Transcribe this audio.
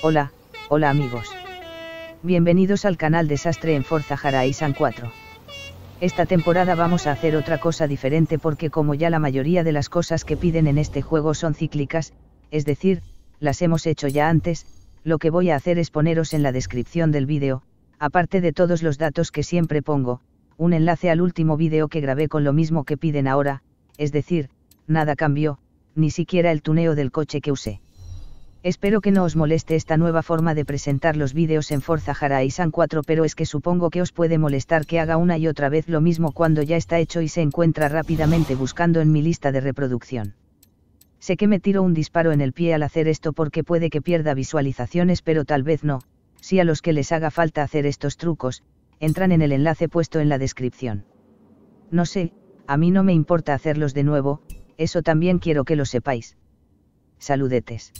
Hola, hola amigos. Bienvenidos al canal Desastre en Forza Horizon 4. Esta temporada vamos a hacer otra cosa diferente porque como ya la mayoría de las cosas que piden en este juego son cíclicas, es decir, las hemos hecho ya antes, lo que voy a hacer es poneros en la descripción del vídeo, aparte de todos los datos que siempre pongo, un enlace al último vídeo que grabé con lo mismo que piden ahora, es decir, nada cambió, ni siquiera el tuneo del coche que usé. Espero que no os moleste esta nueva forma de presentar los vídeos en Forza Horizon 4 pero es que supongo que os puede molestar que haga una y otra vez lo mismo cuando ya está hecho y se encuentra rápidamente buscando en mi lista de reproducción. Sé que me tiro un disparo en el pie al hacer esto porque puede que pierda visualizaciones pero tal vez no, si a los que les haga falta hacer estos trucos, entran en el enlace puesto en la descripción. No sé, a mí no me importa hacerlos de nuevo, eso también quiero que lo sepáis. Saludetes.